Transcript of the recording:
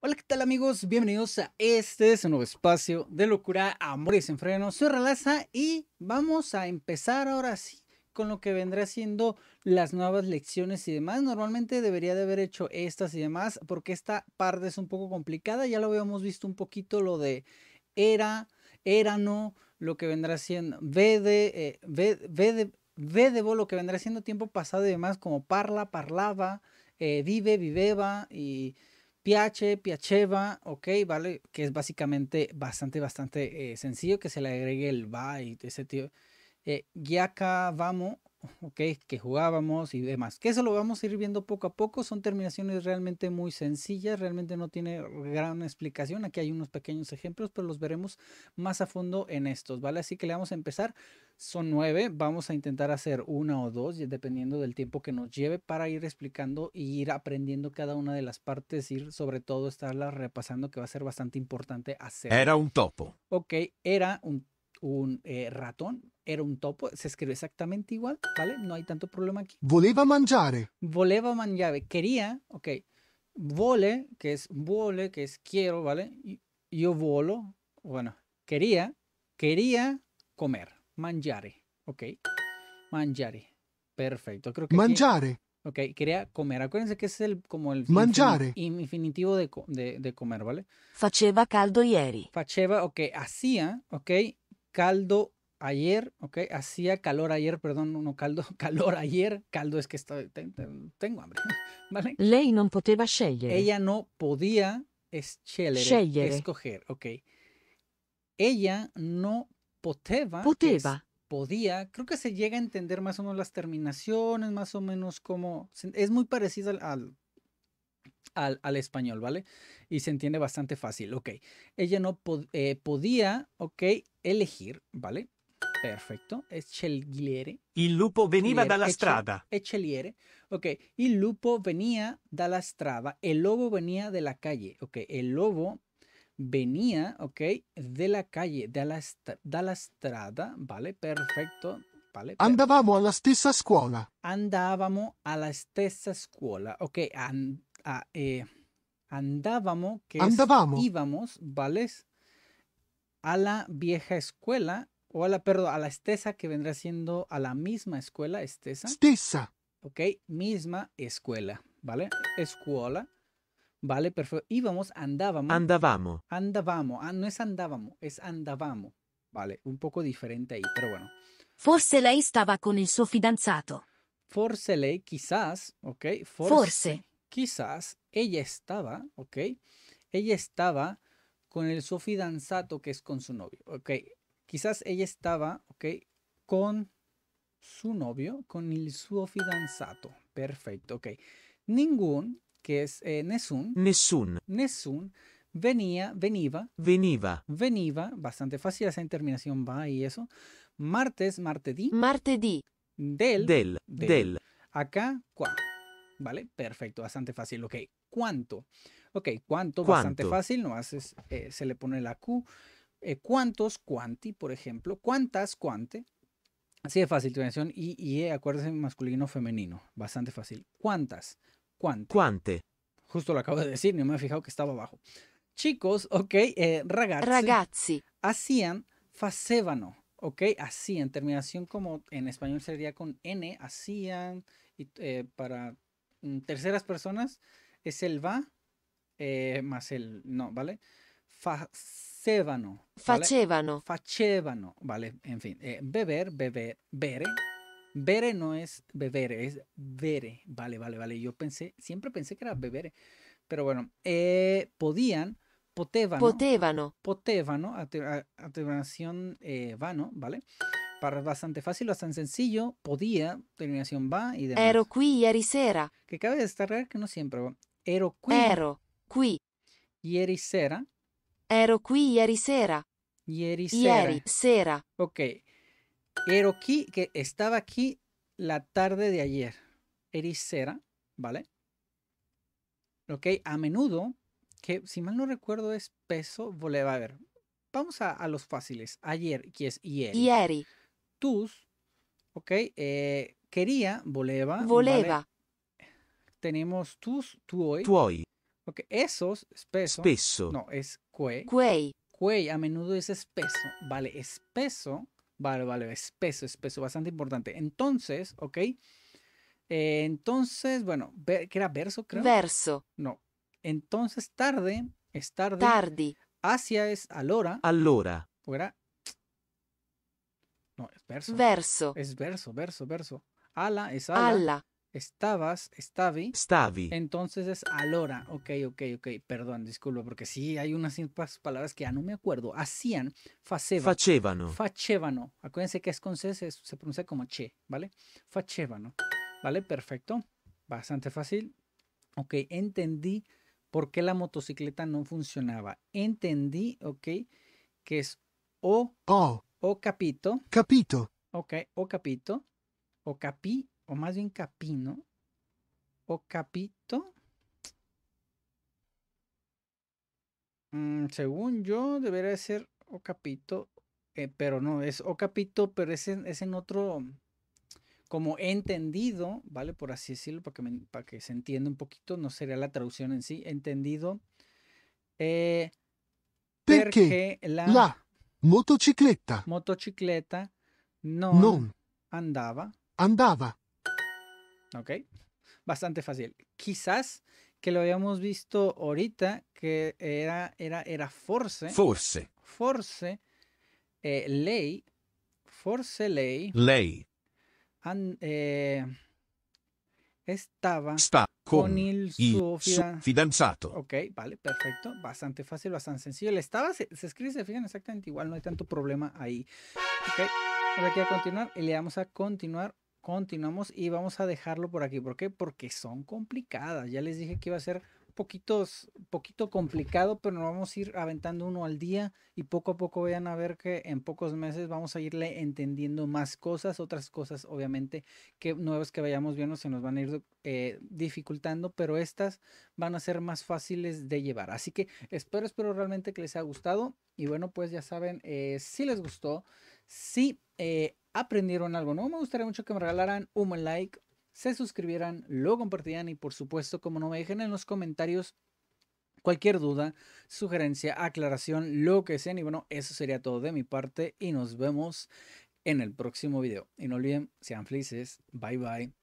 Hola, ¿qué tal amigos? Bienvenidos a este es nuevo espacio de locura, y sin freno. Soy Relaza y vamos a empezar ahora sí con lo que vendrá siendo las nuevas lecciones y demás. Normalmente debería de haber hecho estas y demás porque esta parte es un poco complicada. Ya lo habíamos visto un poquito lo de era, era no, lo que vendrá siendo ve de, eh, ve de, lo que vendrá siendo tiempo pasado y demás como parla, parlaba, eh, vive, viveba y... Piache, Piacheva, ok, vale, que es básicamente bastante, bastante eh, sencillo que se le agregue el va y ese tío. Eh, y acá vamos, okay, que jugábamos y demás. Que eso lo vamos a ir viendo poco a poco. Son terminaciones realmente muy sencillas, realmente no tiene gran explicación. Aquí hay unos pequeños ejemplos, pero los veremos más a fondo en estos, ¿vale? Así que le vamos a empezar. Son nueve, vamos a intentar hacer una o dos, dependiendo del tiempo que nos lleve para ir explicando e ir aprendiendo cada una de las partes, ir sobre todo estarla repasando, que va a ser bastante importante hacer. Era un topo. Ok, era un topo un eh, ratón, era un topo, se escribe exactamente igual, ¿vale? No hay tanto problema aquí. Voleva mangiare. Voleva mangiare, quería, ok. Vole, que es vole, que es quiero, ¿vale? Yo volo, bueno, quería, quería comer, mangiare, ok. Mangiare, perfecto. Creo que mangiare. ok, quería comer. Acuérdense que es el, como el mangiare. infinitivo de, de, de comer, ¿vale? Faceva caldo ieri. Faceva, ok, hacía, ok, caldo ayer, ¿ok? Hacía calor ayer, perdón, no, caldo, calor ayer, caldo es que estoy, tengo hambre, ¿vale? Ley non poteva scegliere. Ella no podía scegliere, escoger, ¿ok? Ella no poteva, poteva. podía, creo que se llega a entender más o menos las terminaciones, más o menos como, es muy parecido al al, español, ¿vale? Y se entiende bastante fácil, ok. Ella no eh, podía, ok, elegir, ¿vale? Perfecto. el lupo venía dalla la strada. E Ok, il lupo venía dalla strada, el lobo venía de la calle. Ok, el lobo venía, ok, de la calle, de la dalla strada, vale, Perfecto, Vale, Andavamo alla stessa scuola. Andavamo alla stessa scuola, ok, Ok eh, andábamos, que íbamos, ¿vale? A la vieja escuela, o a la, perdón, a la estesa que vendrá siendo a la misma escuela, estesa. Estesa. Ok, misma escuela, ¿vale? Escuela. Vale, perfecto. Íbamos, andábamos. Andábamos. Andábamos. Ah, no es andábamos, es andábamos. Vale, un poco diferente ahí, pero bueno. Forse lei stava con il suo fidanzato. Forse lei, quizás, ok. Forse. Forse quizás ella estaba, ¿ok? Ella estaba con el fidanzato que es con su novio, ¿ok? Quizás ella estaba, ¿ok? Con su novio, con el fidanzato, Perfecto, ¿ok? Ningún, que es eh, Nesun. Nesun. Nessun. Nessun venía, veniva. Veniva. Veniva, bastante fácil esa terminación va y eso. Martes, martedì. Martedì. Del. Del. Del. del. Acá, cuatro. ¿Vale? Perfecto, bastante fácil. Ok, ¿cuánto? Ok, ¿cuánto? Bastante fácil, no haces, eh, se le pone la Q. Eh, ¿Cuántos? Cuanti, por ejemplo. ¿Cuántas? Cuante. Así de fácil, terminación y, y eh, acuérdense, masculino, femenino. Bastante fácil. ¿Cuántas? Cuante. Cuante. Justo lo acabo de decir, no me he fijado que estaba abajo. Chicos, ok, ragazzi. Hacían facevano, ok, hacían. Terminación como en español sería con N, hacían, y, para Mm, terceras personas es el va eh, más el no, ¿vale? Facevano. ¿vale? Facevano. ¿vale? En fin, eh, beber, beber, bere. Bere no es beber, es bere. Vale, vale, vale. Yo pensé, siempre pensé que era beber. Pero bueno, eh, podían, potevano. Potevano. Potevano, vano, ¿vale? Para bastante fácil, bastante sencillo, podía, terminación va y demás. Ero qui ieri sera. Que cabe destacar que no siempre Ero qui. Ero qui. Ieri sera. Ero qui ieri sera. Ieri sera. Ieri Ok. Ero qui, que estaba aquí la tarde de ayer. Ieri sera, ¿vale? Ok, a menudo, que si mal no recuerdo es peso, voleva a ver. Vamos a, los fáciles. Ayer, que es ieri. Ieri tus, ok, eh, quería, voleva. Voleva. Tenemos tus, tuoi. Tuoi. Ok, esos, espeso. Espeso. No, es que. Quei. Quei, a menudo es espeso. Vale, espeso. Vale, vale, espeso, espeso, bastante importante. Entonces, ok. Eh, entonces, bueno, ¿qué era verso, creo? Verso. No. Entonces, tarde es tarde. Tardi. Hacia es allora. Allora. Fuera no, es verso. Verso. Es verso, verso, verso. Ala es ala. ala. Estabas, estavi. Estavi. Entonces es alora. Ok, ok, ok. Perdón, disculpa, porque sí hay unas palabras que ya no me acuerdo. Hacían, faceva. Facevano. Facevano. Acuérdense que es se, pronuncia como che, ¿vale? Fachevano. ¿Vale? Perfecto. Bastante fácil. Ok, entendí por qué la motocicleta no funcionaba. Entendí, ok, que es o. O o capito. Capito. Ok, o capito. O capi, o más bien capino. O capito. Mm, según yo, debería ser o capito. Eh, pero no, es o capito, pero es en, otro como entendido, ¿vale? Por así decirlo, para que, para que se entienda un poquito, no sería la traducción en sí, entendido. Eh, porque la, Motocicletta. Motocicletta non, non. andava. Andava. Ok. Bastante fácil. Quizás que lo habíamos visto ahorita, que era, era, era forse. Forse. Forse. Eh, lei. Forse lei. Lei. And, eh, estaba con, el fidanzato. Ok, vale, perfecto. Bastante fácil, bastante sencillo. Le estaba se, escribe, se fijan exactamente igual, no hay tanto problema ahí. Ok, Ahora aquí a continuar y le damos a continuar. Continuamos y vamos a dejarlo por aquí. ¿Por qué? Porque son complicadas. Ya les dije que iba a ser poquitos poquito complicado, pero nos vamos a ir aventando uno al día y poco a poco vayan a ver que en pocos meses vamos a irle entendiendo más cosas, otras cosas obviamente que nuevas que vayamos viendo se nos van a ir eh, dificultando, pero estas van a ser más fáciles de llevar. Así que espero, espero realmente que les haya gustado y bueno, pues ya saben, eh, si les gustó, si eh, aprendieron algo, no me gustaría mucho que me regalaran un like se suscribieran, lo compartieran y por supuesto, como no me dejen en los comentarios Cualquier duda, sugerencia, aclaración, lo que sea. Y bueno, eso sería todo de mi parte y nos vemos en el próximo video. Y no olviden, sean felices. Bye bye.